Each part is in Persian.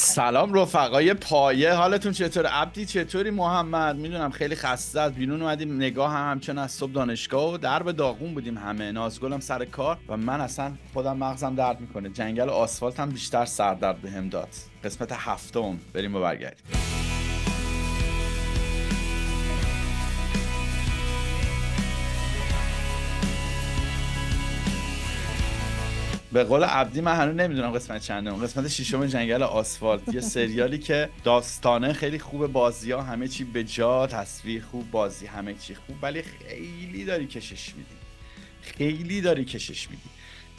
سلام رفقای پایه حالتون چطور عبدی چطوری محمد میدونم خیلی خسته از بیرون اومدیم نگاه هم همچنان از صبح دانشگاه و به داغون بودیم همه نازگلم سر کار و من اصلا خودم مغزم درد میکنه جنگل و آسفالت هم بیشتر سردرد بهم داد قسمت هفتم بریم و برگردیم به قول عبدی من هنوز نمیدونم قسمت چنده قسمت ششم جنگل آسفالت یه سریالی که داستانه خیلی خوبه بازی ها همه چی به جا تصویر خوب بازی همه چی خوب ولی خیلی داری کشش میدی خیلی داری کشش میدی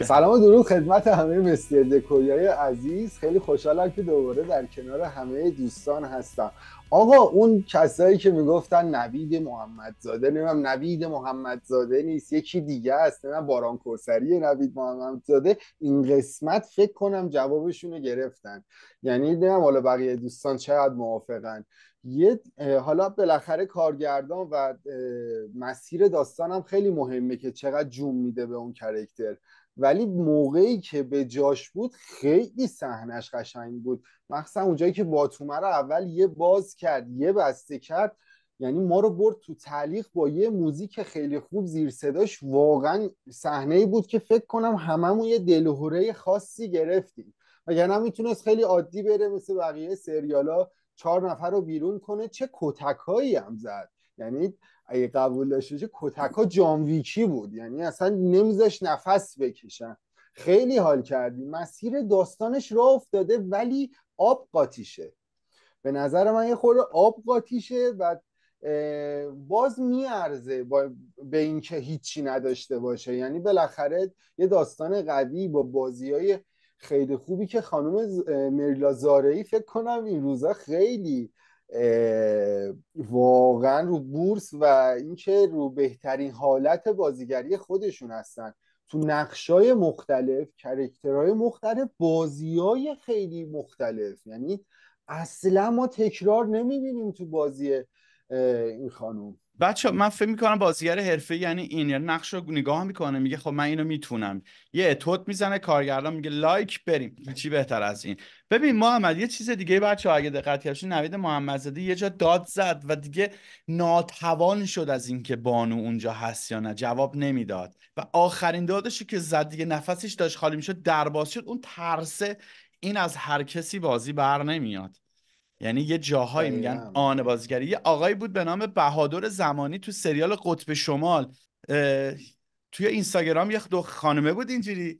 سلام و درود خدمت همه مستر دکوریای عزیز خیلی خوشحالم که دوباره در کنار همه دوستان هستم آقا اون کسایی که میگفتن نوید محمدزاده نمیدونم نوید محمدزاده نیست یکی دیگه است نه باران کوسری نوید محمدزاده این قسمت فکر کنم جوابشون رو گرفتن یعنی نمیدونم حالا بقیه دوستان چقدر موافقن یه حالا بالاخره کارگردان و مسیر داستانم خیلی مهمه که چقدر جوم میده به اون کرکتر ولی موقعی که به جاش بود خیلی صحنش قشنگ بود مخصوصا اونجایی که باتومه رو اول یه باز کرد یه بسته کرد یعنی ما رو برد تو تعلیق با یه موزیک خیلی خوب زیر صداش واقعا صحنه ای بود که فکر کنم هممون یه دلهوره خاصی گرفتیم نه میتونست خیلی عادی بره مثل بقیه سریالا چهار نفر رو بیرون کنه چه کتک هم زد یعنی اگه قبول داشته باشه کتکا جانویکی بود یعنی اصلا نمیذاش نفس بکشن خیلی حال کردی مسیر داستانش راه افتاده ولی آب قاتیشه به نظر من یه خورده آب قاتیشه و باز میارزه با به اینکه هیچی نداشته باشه یعنی بالاخره یه داستان قوی با بازی های خیلی خوبی که خانم مریلا زارعی فکر کنم این روزا خیلی واقعا رو بورس و اینکه رو بهترین حالت بازیگری خودشون هستن تو نقشای مختلف کرکترهای مختلف بازیای خیلی مختلف یعنی اصلا ما تکرار نمیبینیم تو بازی این خانم بچه من فکر میکنم بازیگر حرفه یعنی این یعنی نقش رو نگاه میکنه میگه خب من اینو میتونم یه اتوت میزنه کارگردان میگه لایک بریم چی بهتر از این ببین محمد یه چیز دیگه بچه اگه دقت کردین نوید محمدزاده یه جا داد زد و دیگه ناتوان شد از اینکه بانو اونجا هست یا نه جواب نمیداد و آخرین دادشی که زد دیگه نفسش داشت خالی میشد درباز شد اون ترسه این از هر کسی بازی بر نمیاد یعنی یه جاهایی میگن آن بازیگری یه آقایی بود به نام بهادر زمانی تو سریال قطب شمال توی اینستاگرام یه دو خانمه بود اینجوری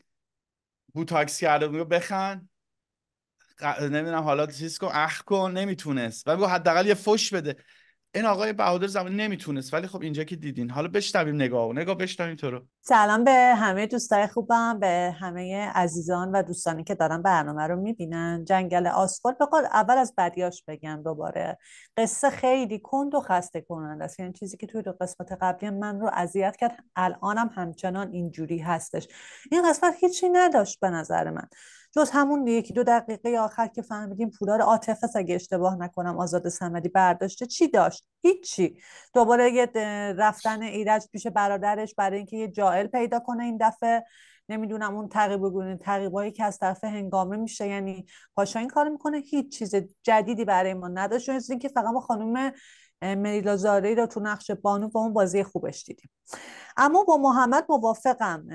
بوتاکس کرده بود بخن نمیدونم حالا چیز کن اخ کن نمیتونست و بگو حداقل یه فش بده این آقای بهادر زمان نمیتونست ولی خب اینجا که دیدین حالا بشنویم نگاه و نگاه بشنویم تو رو سلام به همه دوستای خوبم به همه عزیزان و دوستانی که دارن برنامه رو میبینن جنگل آسفال بخواد اول از بدیاش بگم دوباره قصه خیلی کند و خسته کنند است یعنی چیزی که توی دو قسمت قبلی من رو اذیت کرد الانم همچنان اینجوری هستش این قسمت هیچی نداشت به نظر من جز همون یکی دو دقیقه آخر که فهمیدیم پولار عاطفه اگه اشتباه نکنم آزاد سمدی برداشته چی داشت هیچی دوباره یه رفتن ایرج پیش برادرش برای اینکه یه جائل پیدا کنه این دفعه نمیدونم اون تقریب گونه هایی که از طرف هنگامه میشه یعنی پاشا این کار میکنه هیچ چیز جدیدی برای ما نداشت چون اینکه فقط ما خانم مریلا زارعی را تو نقش بانو و اون بازی خوبش دیدیم اما با محمد موافقم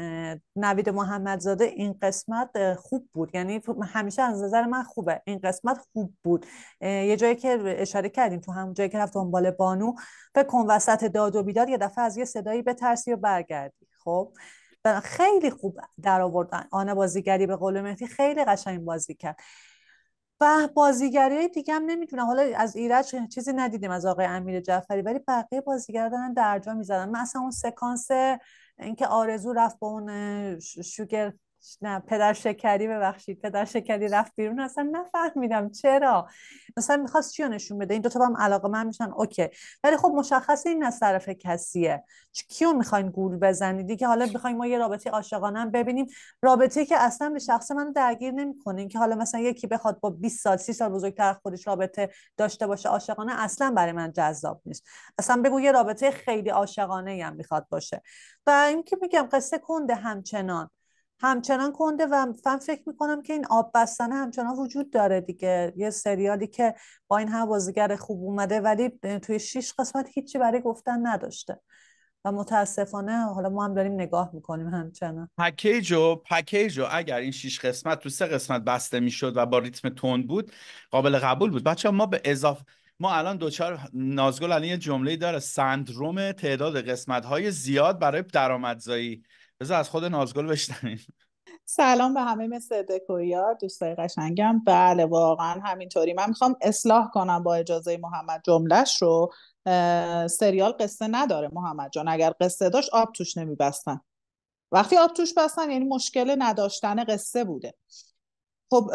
نوید محمدزاده این قسمت خوب بود یعنی همیشه از نظر من خوبه این قسمت خوب بود یه جایی که اشاره کردیم تو همون جایی که رفت دنبال بانو به کن وسط داد و بیداد یه دفعه از یه صدایی ترسی و برگردی خب خیلی خوب در آوردن آن بازیگری به قول مهدی خیلی قشنگ بازی کرد و بازیگری دیگه هم نمیتونم حالا از ایرج چیزی ندیدیم از آقای امیر جعفری ولی بقیه بازیگرا دارن درجا میزدن مثلا اون سکانس اینکه آرزو رفت با اون شوگر نه پدر شکری ببخشید پدر شکری رفت بیرون اصلا نفهمیدم چرا مثلا میخواست چی نشون بده این دوتا با هم علاقه من میشن اوکی ولی خب مشخص این از طرف کسیه کیو میخواین گول بزنید دیگه حالا میخوایم ما یه رابطه عاشقانه ببینیم رابطه که اصلا به شخص من درگیر نمیکنه که حالا مثلا یکی بخواد با 20 سال 30 سال بزرگتر خودش رابطه داشته باشه عاشقانه اصلا برای من جذاب نیست اصلا بگو یه رابطه خیلی عاشقانه هم میخواد باشه و اینکه میگم قصه کنده همچنان همچنان کنده و من فکر میکنم که این آب بستنه همچنان وجود داره دیگه یه سریالی که با این هم بازیگر خوب اومده ولی توی شیش قسمت هیچی برای گفتن نداشته و متاسفانه حالا ما هم داریم نگاه میکنیم همچنان پکیج و اگر این شیش قسمت تو سه قسمت بسته میشد و با ریتم تند بود قابل قبول بود بچه ما به اضافه ما الان دوچار نازگل الان یه جمله داره سندروم تعداد قسمت های زیاد برای درآمدزایی بذار از خود نازگل بشنویم سلام به همه مثل دکویا دوستای قشنگم بله واقعا همینطوری من میخوام اصلاح کنم با اجازه محمد جملهش رو سریال قصه نداره محمد جان اگر قصه داشت آب توش نمیبستن وقتی آب توش بستن یعنی مشکل نداشتن قصه بوده خب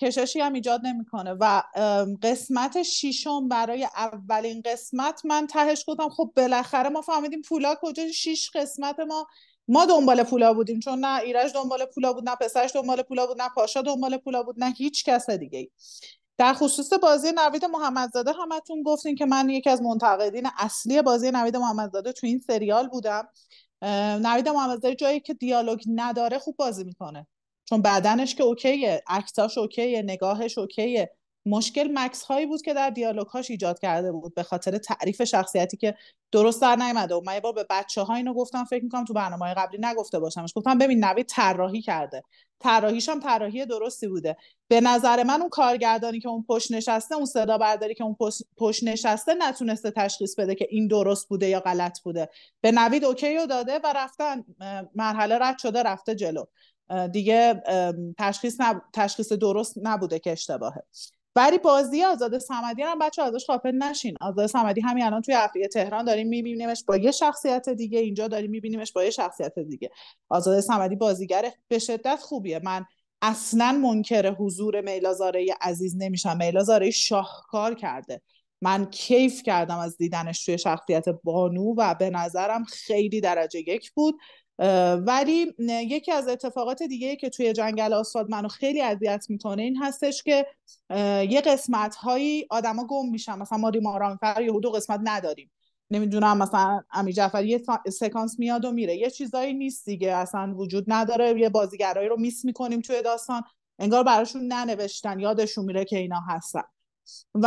کششی هم ایجاد نمیکنه و قسمت شیشم برای اولین قسمت من تهش گفتم خب بالاخره ما فهمیدیم پولا کجا شیش قسمت ما ما دنبال پولا بودیم چون نه ایرج دنبال پولا بود نه پسرش دنبال پولا بود نه پاشا دنبال پولا بود نه هیچ کس دیگه ای. در خصوص بازی نوید محمدزاده همتون گفتین که من یکی از منتقدین اصلی بازی نوید محمدزاده تو این سریال بودم نوید محمدزاده جایی که دیالوگ نداره خوب بازی میکنه چون بدنش که اوکیه عکساش اوکیه نگاهش اوکیه مشکل مکس هایی بود که در دیالوگ هاش ایجاد کرده بود به خاطر تعریف شخصیتی که درست در نیامده و من یه بار به بچه ها اینو گفتم فکر میکنم تو برنامه قبلی نگفته باشمش گفتم ببین نوید طراحی کرده طراحیش هم طراحی درستی بوده به نظر من اون کارگردانی که اون پشت نشسته اون صدا برداری که اون پشت نشسته نتونسته تشخیص بده که این درست بوده یا غلط بوده به نوید اوکی رو داده و رفتن مرحله رد شده رفته جلو دیگه تشخیص, تشخیص درست نبوده که اشتباهه ولی بازی آزاد سمدی هم بچه ازش خاپل نشین آزاد سمدی همین الان توی افریقه تهران داریم میبینیمش با یه شخصیت دیگه اینجا داریم میبینیمش با یه شخصیت دیگه آزاد سمدی بازیگر به شدت خوبیه من اصلا منکر حضور میلازاره عزیز نمیشم میلازاره شاهکار کرده من کیف کردم از دیدنش توی شخصیت بانو و به نظرم خیلی درجه یک بود ولی یکی از اتفاقات دیگه که توی جنگل آساد منو خیلی اذیت میکنه این هستش که یه قسمت هایی آدما گم میشن مثلا ما ریماران فر یه دو قسمت نداریم نمیدونم مثلا امی جعفری یه سکانس میاد و میره یه چیزایی نیست دیگه اصلا وجود نداره یه بازیگرایی رو میس میکنیم توی داستان انگار براشون ننوشتن یادشون میره که اینا هستن و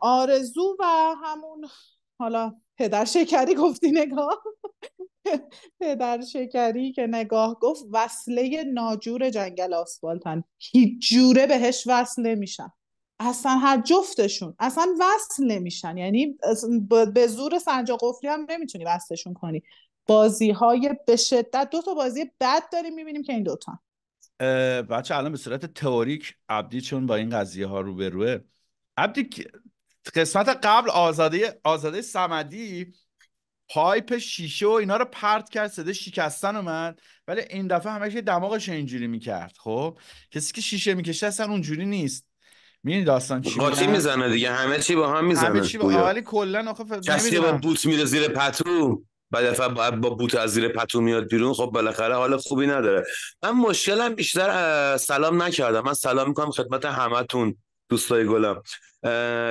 آرزو و همون حالا پدر شکری گفتی نگاه پدر شکری که نگاه گفت وصله ناجور جنگل آسفالتن هیچ جوره بهش وصل نمیشن اصلا هر جفتشون اصلا وصل نمیشن یعنی به زور سنجا قفلی هم نمیتونی وصلشون کنی بازی های به شدت دو تا بازی بد داریم میبینیم که این دوتا بچه الان به صورت تئوریک عبدی چون با این قضیه ها روه، عبدی قسمت قبل آزاده آزاده سمدی پایپ شیشه و اینا رو پرت کرد صدا شکستن اومد ولی این دفعه همش دماغش اینجوری میکرد خب کسی که شیشه میکشه اصلا اونجوری نیست میدونی داستان چی میزنه دیگه همه چی با هم میزنه همه چی با ولی کلا آخه کسی با بوت میره زیر پتو بعد با بوت از زیر پتو میاد بیرون خب بالاخره حال خوبی نداره من مشکلم بیشتر سلام نکردم من سلام میکنم خدمت همتون دوستای گلم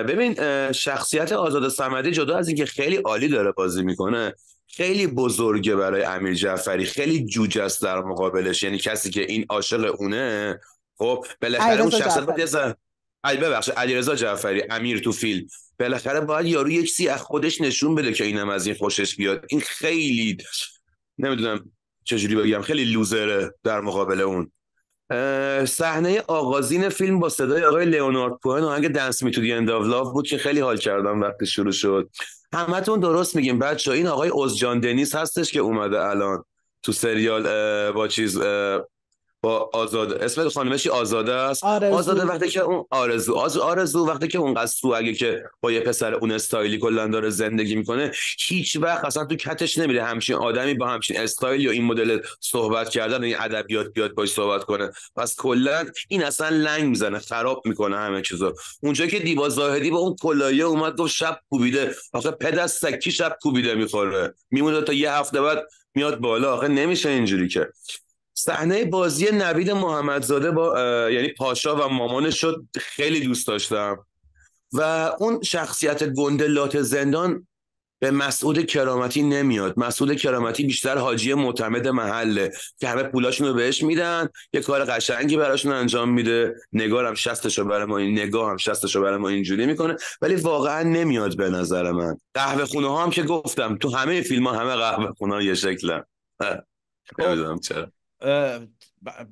ببین شخصیت آزاد صمدی جدا از اینکه خیلی عالی داره بازی میکنه خیلی بزرگه برای امیر جعفری خیلی جوجه است در مقابلش یعنی کسی که این عاشق اونه خب بالاخره اون شخصیت علی ببخشید علیرضا جعفری امیر تو فیلم بالاخره باید یارو یک سی از خودش نشون بده که اینم از این خوشش بیاد این خیلی نمیدونم چجوری بگم خیلی لوزره در مقابل اون صحنه آغازین فیلم با صدای آقای لئونارد کوهن آهنگ دنس می تو لاف بود که خیلی حال کردم وقتی شروع شد همتون درست میگیم بچه این آقای اوزجان دنیس هستش که اومده الان تو سریال با چیز با آزاده اسم خانمش آزاده است آرزو. آزاده وقتی که اون آرزو آز آرزو وقتی که اون قصد اگه که با یه پسر اون استایلی کلا داره زندگی میکنه هیچ وقت اصلا تو کتش نمیره همچین آدمی با همچین استایل یا این مدل صحبت کردن این ادبیات بیاد باش صحبت کنه پس کلا این اصلا لنگ میزنه خراب میکنه همه چیزا اونجا که دیوا زاهدی با اون کلایه اومد گفت شب کوبیده آخه کی شب کوبیده میخوره میمونه تا یه هفته بعد میاد بالا آخه نمیشه اینجوری که صحنه بازی نوید محمدزاده با یعنی پاشا و مامانش شد خیلی دوست داشتم و اون شخصیت گنده لات زندان به مسعود کرامتی نمیاد مسعود کرامتی بیشتر حاجی معتمد محله که همه پولاشون رو بهش میدن یه کار قشنگی براشون انجام میده نگارم شستشو برای ما این نگاه هم شستشو برای ما اینجوری میکنه ولی واقعا نمیاد به نظر من قهوه خونه ها هم که گفتم تو همه فیلم ها همه قهوه خونه ها یه شکلن خب. چرا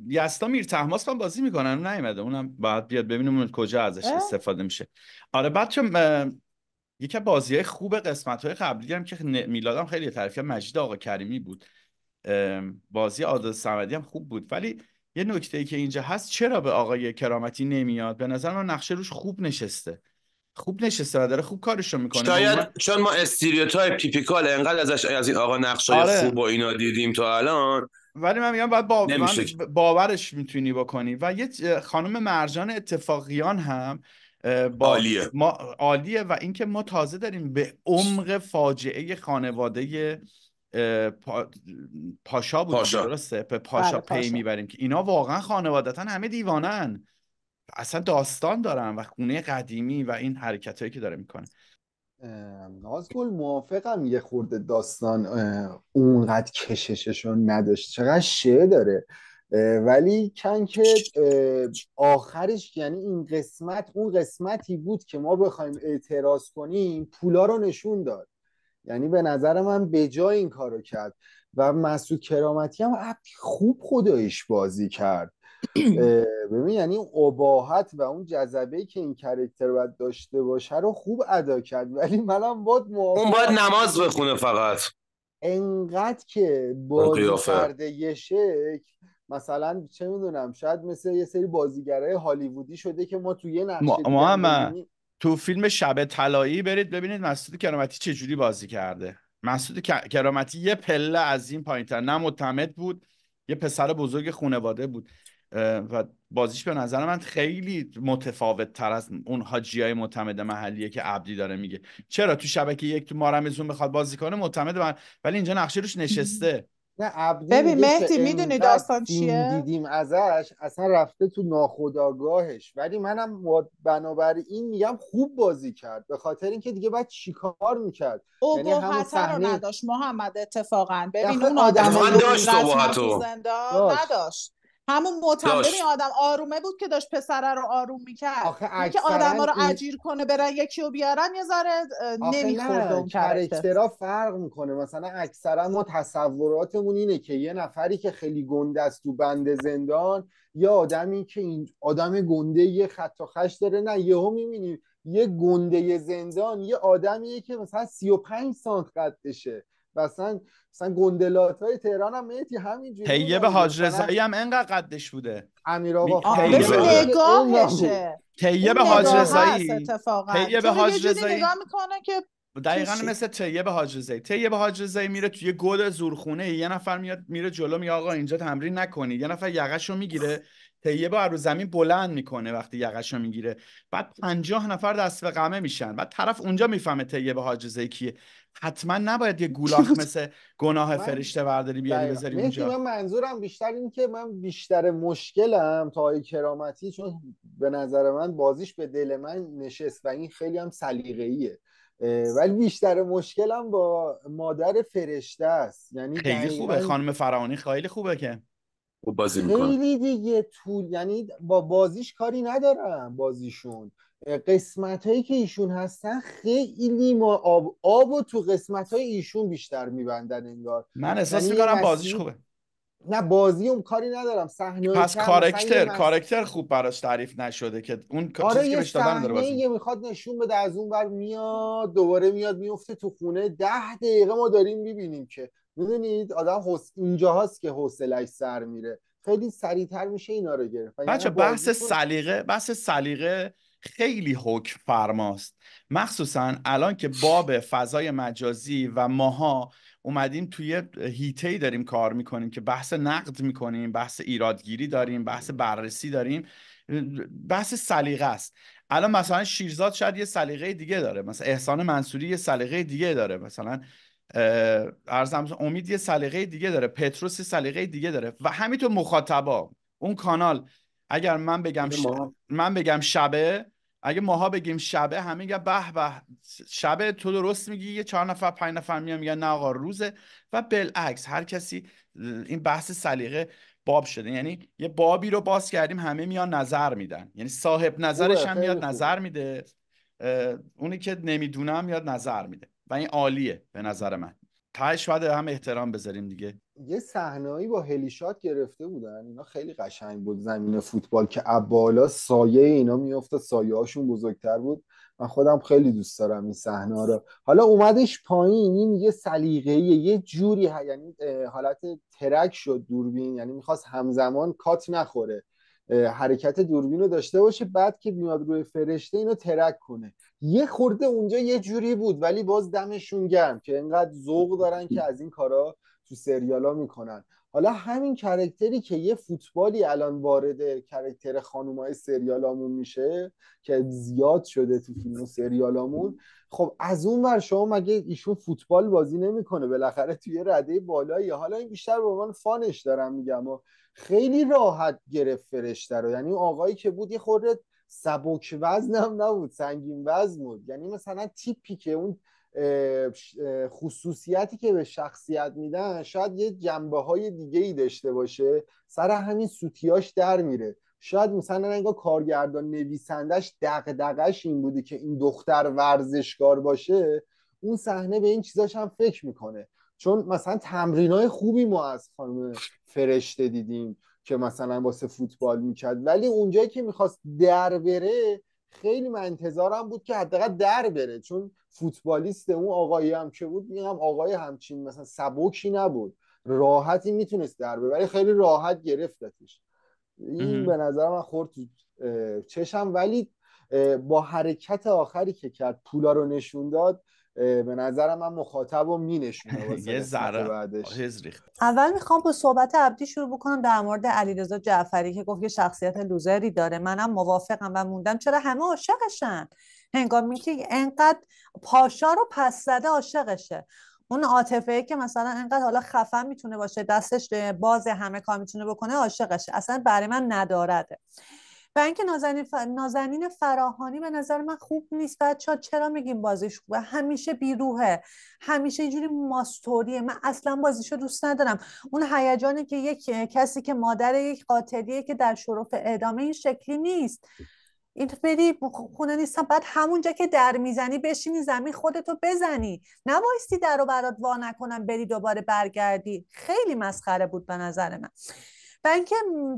یستا میر تحماس هم بازی میکنن نیومده اونم باید بیاد ببینیم کجا ازش استفاده میشه آره چون یکی بازی های خوب قسمت های قبلی هم که میلادم خیلی هم مجید آقا کریمی بود بازی آداز سمدی هم خوب بود ولی یه نکته ای که اینجا هست چرا به آقای کرامتی نمیاد به نظر من نقشه روش خوب نشسته خوب نشسته و داره خوب رو میکنه شاید چون ما استریوتایپ تیپیکال انقدر ازش از این آقا نقشه آره. خوب و اینا دیدیم تا الان ولی من میگم باید با... باورش میتونی بکنی و یه خانم مرجان اتفاقیان هم با عالیه. ما عالیه و اینکه ما تازه داریم به عمق فاجعه خانواده پاشا بود پاشا. درسته به پاشا بله، پی میبریم که اینا واقعا خانوادتا همه دیوانن اصلا داستان دارن و خونه قدیمی و این حرکت هایی که داره میکنه نازگل موافقم یه خورده داستان اونقدر کشششون نداشت چقدر شعه داره ولی کن که آخرش یعنی این قسمت اون قسمتی بود که ما بخوایم اعتراض کنیم پولا رو نشون داد یعنی به نظر من به جای این کارو کرد و مسعود کرامتی هم خوب خدایش بازی کرد ببین یعنی اباحت و اون جذبه که این کرکتر باید داشته باشه رو خوب ادا کرد ولی منم باید اون باید نماز بخونه فقط انقدر که با فرده یه شکل مثلا چه میدونم شاید مثل یه سری بازیگرای هالیوودی شده که ما توی یه نقشه تو فیلم شب طلایی برید ببینید مسعود کرامتی چه جوری بازی کرده مسعود کرامتی یه پله از این پایینتر نه معتمد بود یه پسر بزرگ خانواده بود و بازیش به نظر من خیلی متفاوت تر از اون حاجی های معتمد محلیه که عبدی داره میگه چرا تو شبکه یک تو مارمزون بخواد بازی کنه معتمد من ولی اینجا نقشه روش نشسته نه عبدی ببین مهدی میدونی داستان چیه دیدیم ازش اصلا رفته تو ناخداگاهش ولی منم بنابراین میگم خوب بازی کرد به خاطر اینکه دیگه بعد چیکار میکرد او با یعنی حتر رو نداشت محمد اتفاقا ببین اون آدم, نداشت همون معتمدی آدم آرومه بود که داشت پسره رو آروم میکرد که آدم ها رو اجیر کنه برن یکی رو بیارن یه ذره نمیخورد فرق میکنه مثلا اکثرا ما تصوراتمون اینه که یه نفری که خیلی گنده است تو بند زندان یا آدمی که این آدم گنده یه خط و خش داره نه یهو میبینیم یه گنده زندان یه آدمیه که مثلا 35 سانت قدشه و اصلا مثلا گندلات های تهران هم میتی همینجوری به حاج هم انقدر قدش بوده امیر آقا نگاهشه طیب حاج رضایی طیب حاج رضایی نگاه میکنه که دقیقا مثل به حاج تیه به حاج رزایی میره توی گود زورخونه یه نفر میاد میره جلو میگه آقا اینجا تمرین نکنی یه نفر یقش رو میگیره تهیه بار رو زمین بلند میکنه وقتی یقش رو میگیره بعد پنجاه نفر دست به قمه میشن بعد طرف اونجا میفهمه تهیه به حاجزه کیه حتما نباید یه گولاخ مثل گناه فرشته برداری بیاری بذاری اونجا من منظورم بیشتر این که من بیشتر مشکلم تا کرامتی چون به نظر من بازیش به دل من نشست و این خیلی هم سلیقه‌ایه ولی بیشتر مشکلم با مادر فرشته است یعنی خیلی خوبه خانم فرانی خیلی خوبه که بازی خیلی دیگه طول یعنی با بازیش کاری ندارم بازیشون قسمت هایی که ایشون هستن خیلی ما آب, آب و تو قسمت های ایشون بیشتر میبندن انگار من احساس یعنی میکنم بازیش خوبه نه بازی اون کاری ندارم صحنه پس کارکتر کارکتر خوب براش تعریف نشده که اون آره یه میخواد نشون بده از اون ور میاد دوباره میاد میفته تو خونه ده دقیقه ما داریم میبینیم که میدونید آدم اینجا هاست که حوصلش سر میره خیلی سریعتر میشه اینا رو گرفت بچه بحث سلیقه بحث سلیقه خیلی حکم فرماست مخصوصا الان که باب فضای مجازی و ماها اومدیم توی هیته داریم کار میکنیم که بحث نقد میکنیم بحث ایرادگیری داریم بحث بررسی داریم بحث سلیقه است الان مثلا شیرزاد شاید یه سلیقه دیگه داره مثلا احسان منصوری یه سلیقه دیگه داره مثلا ارزم امید یه سلیقه دیگه داره پتروس سلیقه دیگه داره و همینطور مخاطبا اون کانال اگر من بگم آره، ش... من بگم شبه اگه ماها بگیم شبه همه میگن به به شبه تو درست میگی یه چهار نفر پنج نفر میان میگن نه آقا روزه و بالعکس هر کسی این بحث سلیقه باب شده یعنی یه بابی رو باز کردیم همه میان نظر میدن یعنی صاحب نظرش هم میاد نظر میده اونی که نمیدونم میاد نظر میده و این عالیه به نظر من تهش باید هم احترام بذاریم دیگه یه هایی با هلیشات گرفته بودن اینا خیلی قشنگ بود زمین فوتبال که بالا سایه اینا میافتاد سایه هاشون بزرگتر بود من خودم خیلی دوست دارم این صحنه رو حالا اومدش پایین این یه سلیقه یه جوری یعنی حالت ترک شد دوربین یعنی میخواست همزمان کات نخوره حرکت دوربین رو داشته باشه بعد که میاد روی فرشته اینو ترک کنه یه خورده اونجا یه جوری بود ولی باز دمشون گرم که انقدر ذوق دارن که از این کارا تو سریالا میکنن حالا همین کرکتری که یه فوتبالی الان وارد کرکتر خانومای سریالامون میشه که زیاد شده تو فیلم و سریالامون خب از اون ور شما مگه ایشون فوتبال بازی نمیکنه بالاخره توی رده بالایی حالا این بیشتر به عنوان فانش دارم میگم و خیلی راحت گرفت فرشته رو یعنی اون آقایی که بود یه خورده سبک وزنم نبود سنگین وزن بود یعنی مثلا تیپی که اون خصوصیتی که به شخصیت میدن شاید یه جنبه های دیگه ای داشته باشه سر همین سوتیاش در میره شاید مثلا انگار کارگردان نویسندش دقش این بوده که این دختر ورزشکار باشه اون صحنه به این چیزاش هم فکر میکنه چون مثلا تمرینای خوبی ما از خانم فرشته دیدیم که مثلا واسه فوتبال میکرد ولی اونجایی که میخواست در بره خیلی من انتظارم بود که حداقل در بره چون فوتبالیست اون آقایی هم که بود میگم آقای همچین مثلا سبکی نبود راحتی میتونست در بره ولی خیلی راحت گرفتتش این به نظر من خورد تو چشم ولی با حرکت آخری که کرد پولا رو نشون داد به نظرم من مخاطب و می یه ذره اول میخوام با صحبت عبدی شروع بکنم در مورد علیرضا جعفری که گفت یه شخصیت لوزری داره منم موافقم و موندم چرا همه عاشقشن هنگامی که انقدر پاشا رو پس زده عاشقشه اون عاطفه ای که مثلا انقدر حالا خفن میتونه باشه دستش باز همه کار میتونه بکنه عاشقشه اصلا برای من ندارده و اینکه نازنین, نازنین فراهانی به نظر من خوب نیست بچه چرا میگیم بازیش خوبه همیشه بیروهه همیشه اینجوری ماستوریه من اصلا بازیش رو دوست ندارم اون هیجانی که یک کسی که مادر یک قاتلیه که در شرف اعدامه این شکلی نیست این بری خونه نیستم بعد همونجا که در میزنی بشینی زمین خودتو بزنی نوایستی در و برات وا نکنم بری دوباره برگردی خیلی مسخره بود به نظر من و اینکه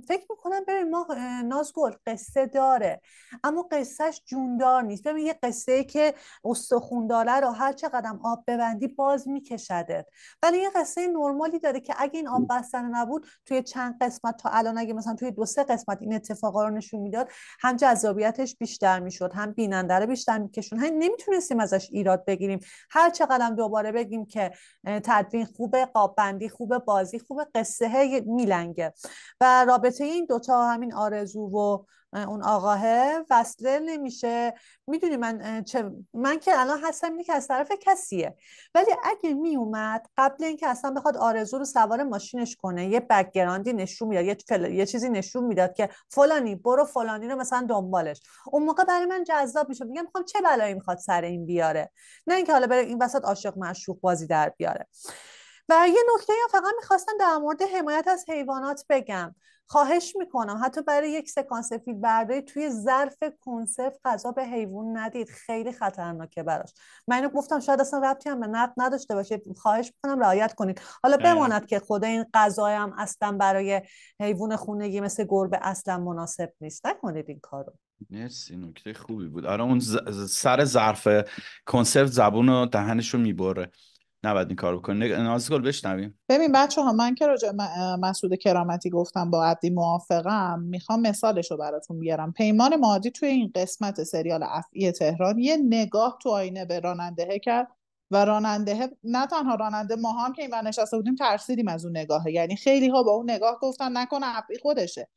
فکر میکنم ببین ما نازگل قصه داره اما قصهش جوندار نیست ببین یه قصه ای که داره رو هر چه قدم آب ببندی باز میکشده ولی یه قصه نرمالی داره که اگه این آب بستن نبود توی چند قسمت تا الان اگه مثلا توی دو سه قسمت این اتفاقا رو نشون میداد هم جذابیتش بیشتر میشد هم بیننده بیشتر میکشون هم نمیتونستیم ازش ایراد بگیریم هر چه قدم دوباره بگیم که تدوین خوبه قاب بندی خوبه بازی خوبه قصه میلنگه و رابطه این دوتا همین آرزو و اون آقاه وصله نمیشه میدونی من چه من که الان هستم اینه که از طرف کسیه ولی اگه میومد قبل اینکه اصلا بخواد آرزو رو سوار ماشینش کنه یه بکگراندی نشون میداد یه, یه چیزی نشون میداد که فلانی برو فلانی رو مثلا دنبالش اون موقع برای من جذاب میشه میگم میخوام خب چه بلایی میخواد سر این بیاره نه اینکه حالا بره این وسط عاشق معشوق بازی در بیاره و یه نکته هم فقط میخواستم در مورد حمایت از حیوانات بگم خواهش میکنم حتی برای یک سکانس فیلم برداری توی ظرف کنسرو غذا به حیوان ندید خیلی خطرناکه براش من اینو گفتم شاید اصلا ربطی هم به نقد نداشته باشه خواهش میکنم رعایت کنید حالا بماند که خدا این غذای هم اصلا برای حیوان خونگی مثل گربه اصلا مناسب نیست نکنید این کارو مرسی نکته خوبی بود آره اون سر ظرف کنسرو زبون و دهنش میبره نباید این کار بکنی نازگل بشنویم ببین بچه ها من که راجع مسعود کرامتی گفتم با عبدی موافقم میخوام مثالش رو براتون بیارم پیمان مادی توی این قسمت سریال افعی تهران یه نگاه تو آینه به رانندهه کرد و راننده نه تنها راننده ما هم که این نشسته بودیم ترسیدیم از اون نگاهه یعنی خیلی ها با اون نگاه گفتن نکنه افعی خودشه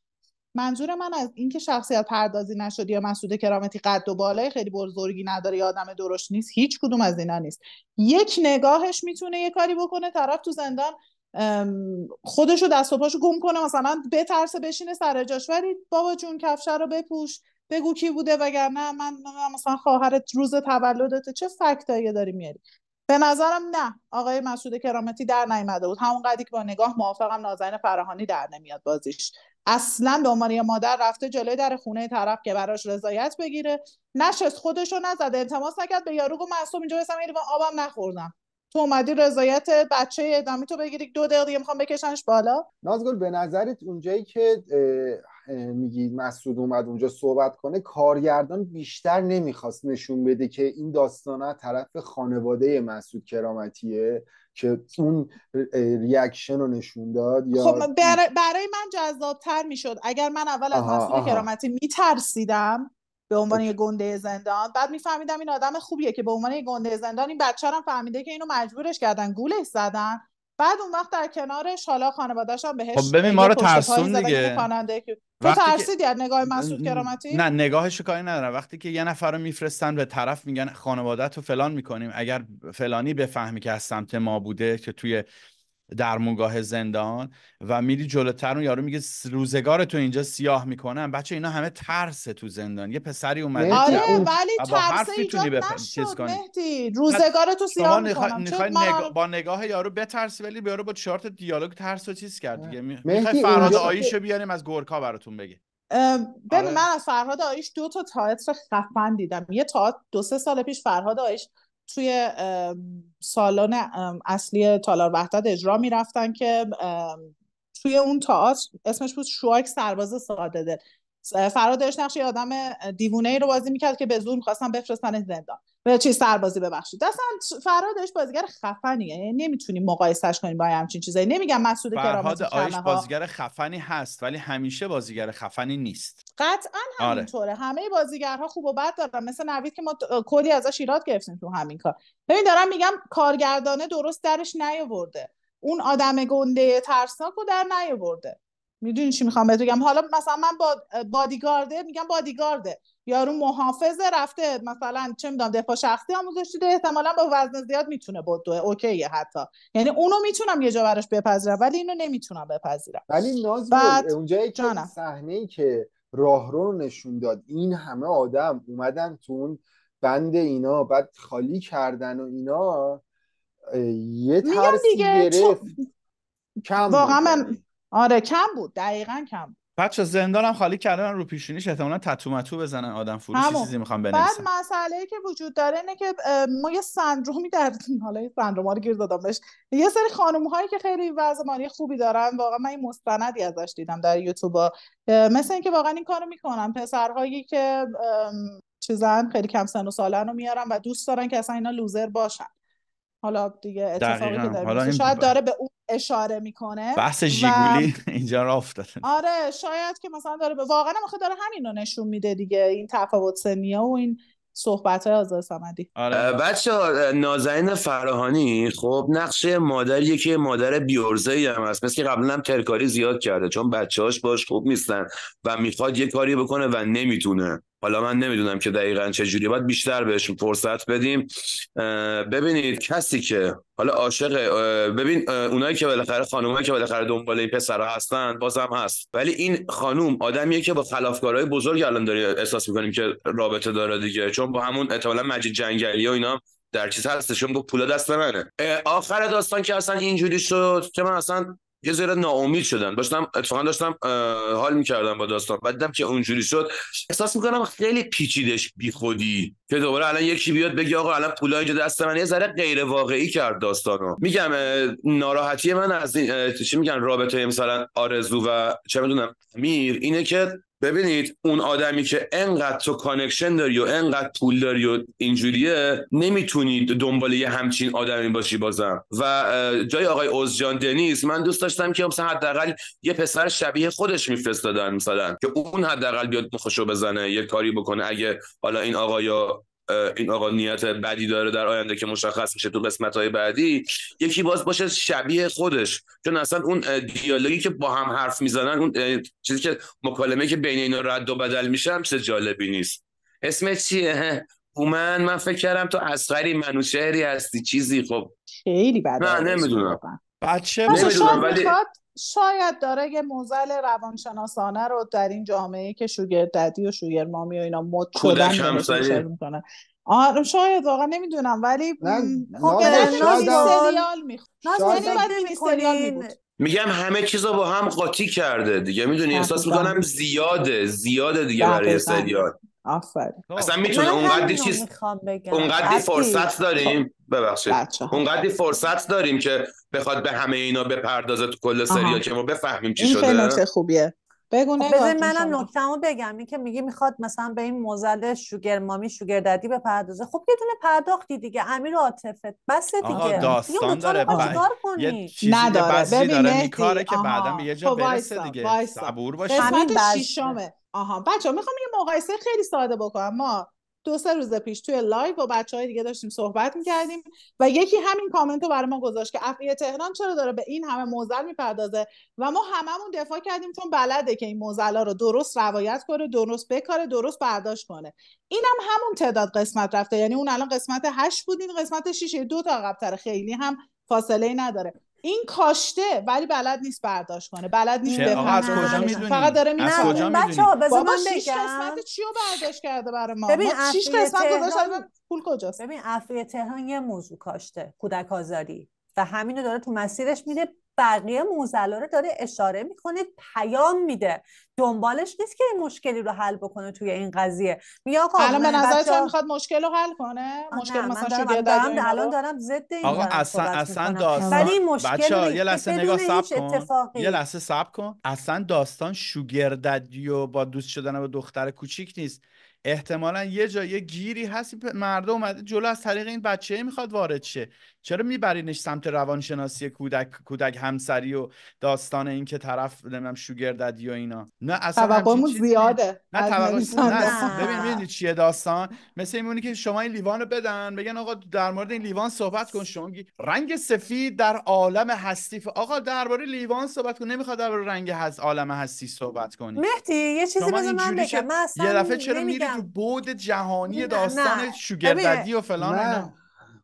منظور من از اینکه شخصیت پردازی نشد یا مسعود کرامتی قد و بالای خیلی بزرگی نداره یا آدم درشت نیست هیچ کدوم از اینا نیست یک نگاهش میتونه یه کاری بکنه طرف تو زندان خودشو دست و پاشو گم کنه مثلا بترسه بشینه سر جاش ولی بابا جون کفشه رو بپوش بگو کی بوده وگرنه من مثلا خواهرت روز تولدت چه فکتایی داری میاری به نظرم نه آقای مسعود کرامتی در نیامده بود همون قدی که با نگاه موافقم نازنین فرهانی در نمیاد بازیش اصلا به عنوان یه مادر رفته جلوی در خونه طرف که براش رضایت بگیره نشست خودشو نزد التماس نکرد به یارو گفت اینجا بسم آبم نخوردم تو اومدی رضایت بچه ادامی تو بگیری دو دقیقه دیگه میخوام بکشنش بالا نازگل به نظرت اونجایی که میگی مسعود اومد اونجا صحبت کنه کارگردان بیشتر نمیخواست نشون بده که این داستانه طرف خانواده مسعود کرامتیه که اون ریاکشن رو نشون داد یا خب برای, من جذابتر میشد اگر من اول از مسعود کرامتی میترسیدم به عنوان یه گنده زندان بعد میفهمیدم این آدم خوبیه که به عنوان یه گنده زندان این بچه هم فهمیده که اینو مجبورش کردن گولش زدن بعد اون وقت در کنارش حالا خانواده‌اش هم بهش خب ببین ما رو ترسون دیگه تو ترسیدی از نگاه مسعود کرامتی نه نگاهش کاری ندارم وقتی که یه نفر رو میفرستن به طرف میگن خانواده تو فلان میکنیم اگر فلانی بفهمی که از سمت ما بوده که توی در مونگاه زندان و میری جلوتر اون یارو میگه روزگار تو اینجا سیاه میکنن بچه اینا همه ترس تو زندان یه پسری اومده آره ولی ترس نشد مهدی روزگار تو سیاه میکنم نخ... با نگاه یارو بترسی ولی یارو با چارت دیالوگ ترس و چیز کرد دیگه میخوای فرهاد آیشو بیاریم از گورکا براتون بگی ببین آره. من از فرهاد آیش دو تا رو خفن دیدم یه تاعت دو سه سال پیش فرهاد آیش توی سالن اصلی تالار وحدت اجرا میرفتن که توی اون تئاتر اسمش بود شواک سرباز ساده دل فرادرش نقش یه آدم دیوونه ای رو بازی میکرد که به زور میخواستن بفرستن زندان چیز سربازی ببخشید اصلا فرادش بازیگر خفنیه یعنی نمیتونی مقایسهش کنیم با همچین چیزایی نمیگم مسعود فرهاد آیش بازیگر خفنی هست ولی همیشه بازیگر خفنی نیست قطعا آره. همینطوره آره. همه بازیگرها خوب و بد دارن مثل نوید که ما کلی ازش ایراد گرفتیم تو همین کار ببین دارم میگم کارگردانه درست درش نیاورده اون آدم گنده ترسناک رو در نیاورده میدونی چی میخوام بگم حالا مثلا من با بادیگارده میگم بادیگارده یارو محافظه رفته مثلا چه میدونم دفاع شخصی آموزش دیده احتمالا با وزن زیاد میتونه بدوه اوکیه حتی یعنی اونو میتونم یه جا براش بپذیرم ولی اینو نمیتونم بپذیرم ولی ناز بعد... اونجایی که صحنه ای که راه رو نشون داد این همه آدم اومدن تو اون بند اینا بعد خالی کردن و اینا یه ترسی کم واقعا من آره کم بود دقیقا کم بود بچه زندانم خالی کردن رو پیشونیش احتمالا تتو متو بزنن آدم فروشی همون. چیزی میخوام بنویسن بعد مسئله که وجود داره اینه که ما یه سندرومی در حالا سندروم ها رو گیر دادم بهش یه سری خانم هایی که خیلی وضع مالی خوبی دارن واقعا من این مستندی ازش دیدم در یوتیوب مثل اینکه واقعا این کارو میکنن پسرهایی که چیزن خیلی کم سن و سالن رو میارن و دوست دارن که اصلا اینا لوزر باشن حالا دیگه اتفاقی که داره شاید داره به اون اشاره میکنه بحث جیگولی اینجا را آره شاید که مثلا داره ب... واقعا داره همین رو نشون میده دیگه این تفاوت سنیا و این صحبت های آزار سمدی آره. بچه نازنین فراهانی خب نقش مادر که مادر بیورزه هم هست مثل که قبلا هم ترکاری زیاد کرده چون بچه هاش باش خوب نیستن و میخواد یه کاری بکنه و نمیتونه حالا من نمیدونم که دقیقا جوری باید بیشتر بهش فرصت بدیم ببینید کسی که حالا عاشق ببین اونایی که بالاخره خانومایی که بالاخره دنبال این پسرها هستن بازم هست ولی این خانوم آدمیه که با خلافکارهای بزرگ الان داره احساس میکنیم که رابطه داره دیگه چون با همون احتمالا مجید جنگلی و اینا در چیز هستشون با پولا دست منه آخر داستان که اصلا اینجوری شد که من اصلا یه ذره ناامید شدن داشتم اتفاقا داشتم حال میکردم با داستان بعد دیدم که اونجوری شد احساس میکنم خیلی پیچیدش بیخودی که دوباره الان یکی بیاد بگی آقا الان پولا اینجا دست من یه ذره غیر واقعی کرد داستانو میگم ناراحتی من از این چی میگن رابطه مثلا آرزو و چه میدونم میر اینه که ببینید اون آدمی که انقدر تو کانکشن داری و انقدر پول داری و اینجوریه نمیتونید دنبال یه همچین آدمی باشی بازم و جای آقای اوزجان دنیز من دوست داشتم که مثلا حداقل یه پسر شبیه خودش میفرستادن مثلا که اون حداقل بیاد خوشو بزنه یه کاری بکنه اگه حالا این یا این آقا نیت بدی داره در آینده که مشخص میشه تو قسمت های بعدی یکی باز باشه شبیه خودش چون اصلا اون دیالوگی که با هم حرف میزنن اون چیزی که مکالمه که بین اینا رد و بدل میشه هم جالبی نیست اسم چیه اومن من فکر کردم تو اسخری منوشهری هستی چیزی خب خیلی بد نه نمیدونم بچه نمیدونم ولی شاید داره یه موزل روانشناسانه رو در این جامعه که شوگر ددی و شوگر مامی و اینا مد شدن میکنن آره شاید واقعا نمیدونم ولی خب سریال میگم همه چیز رو با هم قاطی کرده دیگه میدونی احساس میکنم زیاده زیاده دیگه برای سریال آفرین خب. اصلا میتونه اونقدر چیز اونقدر فرصت داریم خب. ببخشید اونقدر فرصت داریم که بخواد به همه اینا بپردازه تو کل سریا که ما بفهمیم چی شده این نکته خوبیه بگو خب بذار منم نکتهمو بگم این که میگه میخواد مثلا به این موزل شوگر مامی شوگر ددی به پردازه خب یه دونه پرداختی دیگه امیر عاطفه بس دیگه آها داستان داره با... یه چیزی نداره ببین داره میکاره که بعدا به یه جا خب برسه دیگه صبور باش همین آها بچه میخوام یه مقایسه خیلی ساده بکنم ما دو سه روز پیش توی لایو با بچه های دیگه داشتیم صحبت میکردیم و یکی همین کامنت رو برای ما گذاشت که افعی تهران چرا داره به این همه موزل میپردازه و ما هممون دفاع کردیم چون بلده که این موزلا رو درست روایت کنه درست بکاره درست برداشت کنه اینم هم همون تعداد قسمت رفته یعنی اون الان قسمت هشت بود این قسمت 6 دو تا عقبتر خیلی هم فاصله نداره این کاشته ولی بلد نیست برداشت کنه بلد نیست بفهمه از کجا میدونی فقط داره میگه کجا میدونی بابا شش قسمت چی رو برداشت کرده برای ما ببین شش قسمت گذاشت پول کجاست ببین افریه تهران یه موضوع کاشته کودک آزاری و همینو داره تو مسیرش میده بقیه موزلا رو داره اشاره میکنه پیام میده دنبالش نیست که این مشکلی رو حل بکنه توی این قضیه میگه آقا الان به نظر میخواد مشکل رو حل کنه مشکل مثلا دارم, دارم, دارم الان دارم ضد این آقا اصلا اصلا داستان ولی مشکل یه لحظه نگاه صبر کن یه لحظه صبر کن اصلا داستان شوگرددی و با دوست شدن با دختر کوچیک نیست احتمالا یه جای گیری هستی مردم اومده جلو از طریق این بچه میخواد وارد شه چرا میبرینش سمت روانشناسی کودک کودک همسری و داستان این که طرف نمیدونم شوگر ددی و اینا نه اصلا توقعمون زیاده نه توقع نه ببین چیه داستان مثل این که شما این لیوان رو بدن بگن آقا در مورد این لیوان صحبت کن شما رنگ سفید در عالم هستی آقا درباره لیوان صحبت کن نمیخواد درباره رنگ هست عالم هستی صحبت کنی مهدی یه چیزی بزن من بگم یه دفعه چرا میری تو بود جهانی داستان شوگرددی و فلان نه.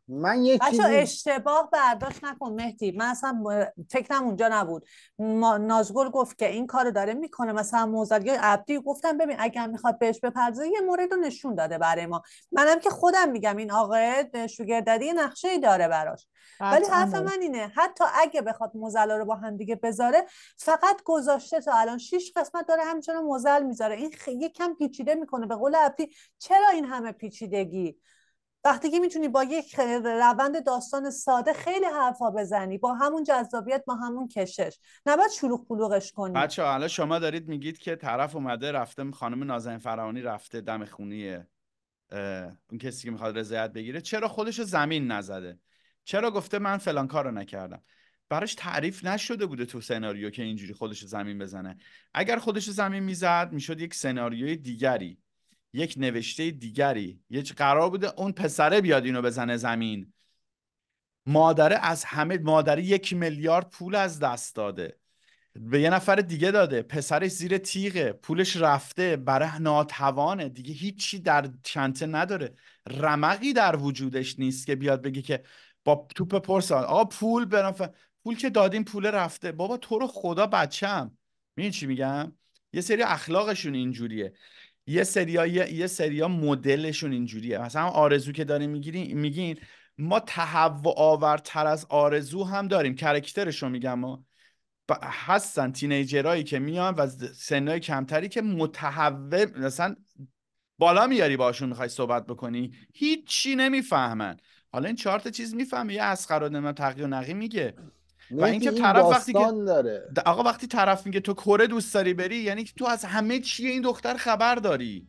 من بچه اشتباه برداشت نکن مهدی من اصلا فکرم اونجا نبود ما... نازگل گفت که این کار داره میکنه مثلا موزرگی عبدی گفتم ببین اگر میخواد بهش بپردازه یه مورد رو نشون داده برای ما منم که خودم میگم این آقای شگرددی یه نقشه ای داره براش ولی حرف من اینه حتی اگه بخواد موزلا رو با هم دیگه بذاره فقط گذاشته تا الان شیش قسمت داره همچنان موزل میذاره این کم پیچیده میکنه به قول عبدی چرا این همه پیچیدگی وقتی که میتونی با یک روند داستان ساده خیلی حرفا بزنی با همون جذابیت با همون کشش نباید شلوغ پلوغش کنی بچه حالا شما دارید میگید که طرف اومده رفته خانم نازنین فرانی رفته دم خونی اون کسی که میخواد رضایت بگیره چرا خودش زمین نزده چرا گفته من فلان کارو نکردم براش تعریف نشده بوده تو سناریو که اینجوری خودش زمین بزنه اگر خودشو زمین میزد میشد یک سناریوی دیگری یک نوشته دیگری یه قرار بوده اون پسره بیاد اینو بزنه زمین مادره از همه مادره یک میلیارد پول از دست داده به یه نفر دیگه داده پسرش زیر تیغه پولش رفته برای ناتوانه دیگه هیچی در چنته نداره رمقی در وجودش نیست که بیاد بگه که با توپ پرسان آقا پول بنافر پول که دادیم پول رفته بابا تو رو خدا بچم میدونی چی میگم یه سری اخلاقشون اینجوریه یه سریا یه, یه سریا مدلشون اینجوریه مثلا آرزو که داریم میگیریم میگین ما تهوع آورتر از آرزو هم داریم کرکترش رو میگم ما هستن تینیجرایی که میان و سنهای کمتری که متحول مثلا بالا میاری باشون میخوای صحبت بکنی هیچی نمیفهمن حالا این چهار تا چیز میفهمه یه از و تقی و نقی میگه و اینکه این طرف وقتی که داره. آقا وقتی طرف میگه تو کره دوست داری بری یعنی تو از همه چیه این دختر خبر داری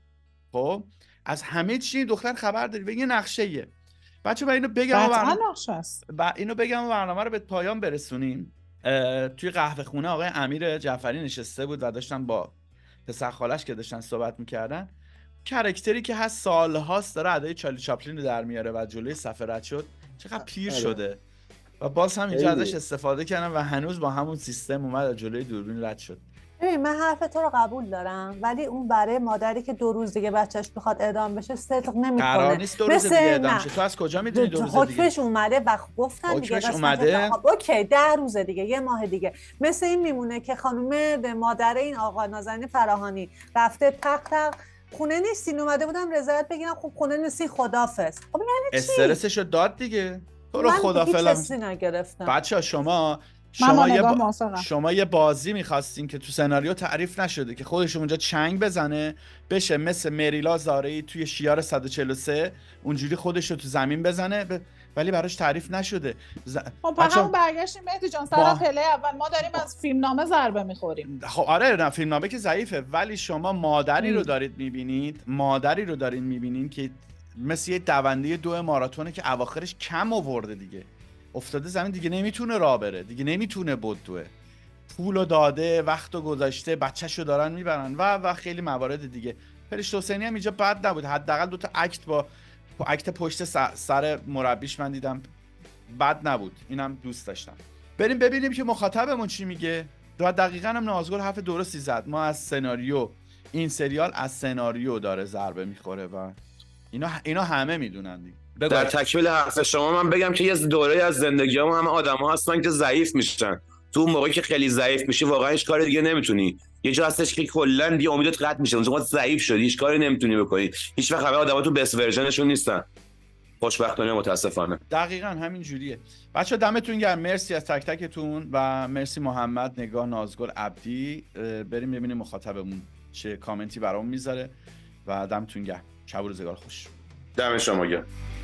خب از همه چیه این دختر خبر داری و این نقشه بچه با اینو بگم و برنامه... با اینو بگم و برنامه رو به پایان برسونیم توی قهوه خونه آقای امیر جعفری نشسته بود و داشتن با پسر خالش که داشتن صحبت میکردن کرکتری که هست سالهاست داره ادای چالی چاپلین رو در میاره و جلوی سفرت شد چقدر پیر آره. شده و باز هم اینجا ازش استفاده کردم و هنوز با همون سیستم اومد جلوی دوربین رد شد ببین من حرف تو رو قبول دارم ولی اون برای مادری که دو روز دیگه بچهش بخواد اعدام بشه صدق نمی قرار نیست دو روز دیگه اعدام شه تو از کجا میدونی دو روز دیگه اومده و گفتن حکمش اومده خب، خب، اوکی ده روز دیگه یه ماه دیگه مثل این میمونه که خانم مادر این آقا نازنین فراهانی رفته تق تق خونه نیستین اومده بودم رضایت بگیرم خب خونه نیستی خدافظ خب یعنی چی استرسشو داد دیگه تو رو خدا فلان بچه شما شما یه, شما یه بازی میخواستین که تو سناریو تعریف نشده که خودش اونجا چنگ بزنه بشه مثل مریلا زارعی توی شیار 143 اونجوری خودش رو تو زمین بزنه ولی براش تعریف نشده ز... خب همون برگشتیم مهدی جان سر با... پله اول ما داریم از فیلمنامه نامه ضربه میخوریم خب آره نه فیلم که ضعیفه ولی شما مادری رو دارید میبینید مادری رو دارید میبینید که مثل یه دونده دو ماراتونه که اواخرش کم آورده دیگه افتاده زمین دیگه نمیتونه راه بره دیگه نمیتونه بدوه پول داده وقت و گذاشته بچهشو دارن میبرن و و خیلی موارد دیگه پرش حسینی هم اینجا بد نبود حداقل دو تا اکت با اکت پشت سر مربیش من دیدم بد نبود اینم دوست داشتم بریم ببینیم که مخاطبمون چی میگه و دقیقا هم نازگل حرف درستی زد ما از سناریو این سریال از سناریو داره ضربه میخوره و اینا, اینا همه میدونن دیگه در تکمیل حرف شما من بگم که یه دوره از زندگی هم همه آدم ها هستن که ضعیف میشن تو اون موقعی که خیلی ضعیف میشی واقعا هیچ کار دیگه نمیتونی یه جا هستش که کلا دیگه امیدت قطع میشه چون ضعیف شدی هیچ کاری نمیتونی بکنی هیچ وقت همه ها تو بس ورژنشون نیستن خوشبختانه متاسفانه دقیقا همین جوریه بچه دمتون گرم مرسی از تک تکتون و مرسی محمد نگاه نازگل عبدی بریم ببینیم مخاطبمون چه کامنتی برام میذاره و دمتون گرم شب و روزگار خوش دم شما گرم